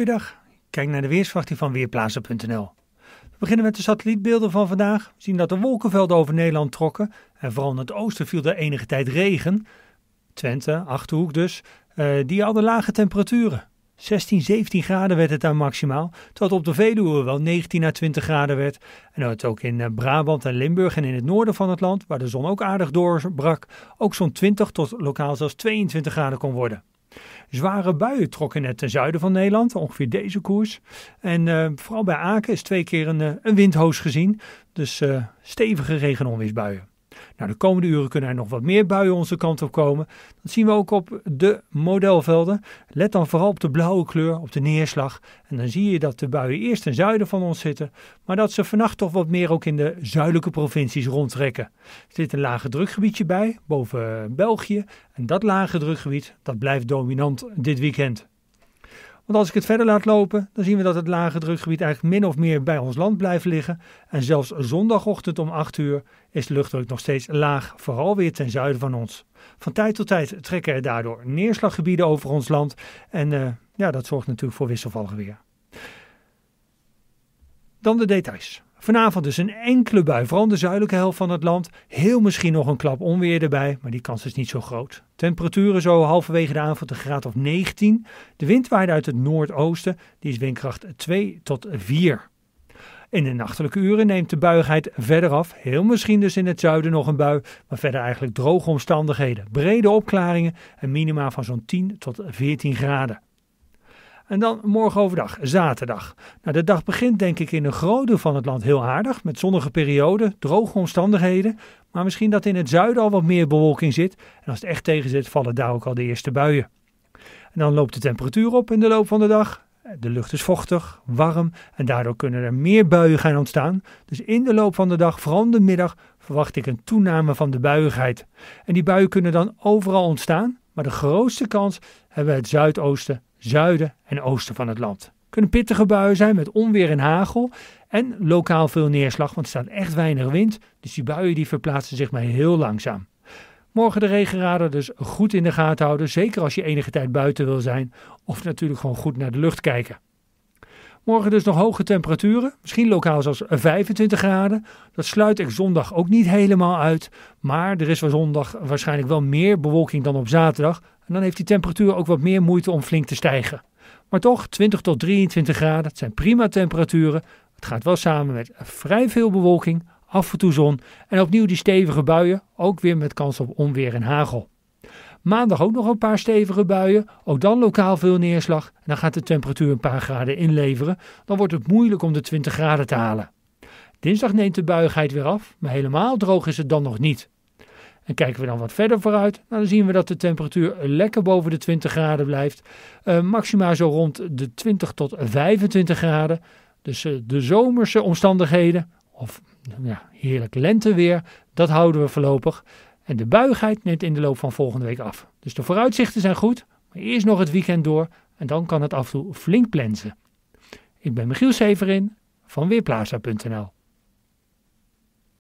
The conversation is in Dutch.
Goeiedag, kijk naar de weersverwachting van Weerplaatsen.nl. We beginnen met de satellietbeelden van vandaag. We zien dat de wolkenvelden over Nederland trokken en vooral in het oosten viel er enige tijd regen. Twente, Achterhoek dus, uh, die hadden lage temperaturen. 16, 17 graden werd het daar maximaal, tot op de Veluwe wel 19 à 20 graden werd. En dat ook in eh, Brabant en Limburg en in het noorden van het land, waar de zon ook aardig doorbrak, ook zo'n 20 tot lokaal zelfs 22 graden kon worden. Zware buien trokken net ten zuiden van Nederland, ongeveer deze koers. En eh, vooral bij Aken is twee keer een, eh, een windhoos gezien. Dus eh, stevige regenonweersbuien. Nou, de komende uren kunnen er nog wat meer buien onze kant op komen. Dat zien we ook op de modelvelden. Let dan vooral op de blauwe kleur, op de neerslag. En dan zie je dat de buien eerst ten zuiden van ons zitten, maar dat ze vannacht toch wat meer ook in de zuidelijke provincies rondtrekken. Er zit een lage drukgebiedje bij, boven België. En dat lage drukgebied, dat blijft dominant dit weekend. Want als ik het verder laat lopen, dan zien we dat het lage drukgebied eigenlijk min of meer bij ons land blijft liggen. En zelfs zondagochtend om 8 uur is de luchtdruk nog steeds laag, vooral weer ten zuiden van ons. Van tijd tot tijd trekken er daardoor neerslaggebieden over ons land. En eh, ja, dat zorgt natuurlijk voor wisselvallig weer. Dan de details. Vanavond dus een enkele bui, vooral de zuidelijke helft van het land. Heel misschien nog een klap onweer erbij, maar die kans is niet zo groot. Temperaturen zo halverwege de avond een graad of 19. De wind waait uit het noordoosten, die is windkracht 2 tot 4. In de nachtelijke uren neemt de buigheid verder af. Heel misschien dus in het zuiden nog een bui, maar verder eigenlijk droge omstandigheden. Brede opklaringen en minima van zo'n 10 tot 14 graden. En dan morgen overdag, zaterdag. Nou, de dag begint denk ik in een grote van het land heel aardig. Met zonnige perioden, droge omstandigheden. Maar misschien dat in het zuiden al wat meer bewolking zit. En als het echt tegen zit, vallen daar ook al de eerste buien. En dan loopt de temperatuur op in de loop van de dag. De lucht is vochtig, warm en daardoor kunnen er meer buien gaan ontstaan. Dus in de loop van de dag, vooral de middag, verwacht ik een toename van de buiigheid. En die buien kunnen dan overal ontstaan, maar de grootste kans hebben we het zuidoosten zuiden en oosten van het land. Kunnen pittige buien zijn met onweer en hagel en lokaal veel neerslag, want er staat echt weinig wind. Dus die buien die verplaatsen zich maar heel langzaam. Morgen de regenradar dus goed in de gaten houden, zeker als je enige tijd buiten wil zijn of natuurlijk gewoon goed naar de lucht kijken. Morgen dus nog hoge temperaturen, misschien lokaal zelfs 25 graden. Dat sluit ik zondag ook niet helemaal uit. Maar er is wel zondag waarschijnlijk wel meer bewolking dan op zaterdag. En dan heeft die temperatuur ook wat meer moeite om flink te stijgen. Maar toch 20 tot 23 graden, het zijn prima temperaturen. Het gaat wel samen met vrij veel bewolking, af en toe zon en opnieuw die stevige buien, ook weer met kans op onweer en hagel. Maandag ook nog een paar stevige buien. Ook dan lokaal veel neerslag. En dan gaat de temperatuur een paar graden inleveren. Dan wordt het moeilijk om de 20 graden te halen. Dinsdag neemt de buigheid weer af, maar helemaal droog is het dan nog niet. En kijken we dan wat verder vooruit, dan zien we dat de temperatuur lekker boven de 20 graden blijft. Uh, maximaal zo rond de 20 tot 25 graden. Dus eh, de zomerse omstandigheden, of ja, heerlijk lenteweer, dat houden we voorlopig. En de buigheid neemt in de loop van volgende week af. Dus de vooruitzichten zijn goed, maar eerst nog het weekend door en dan kan het af en toe flink plensen. Ik ben Michiel Severin van Weerplaza.nl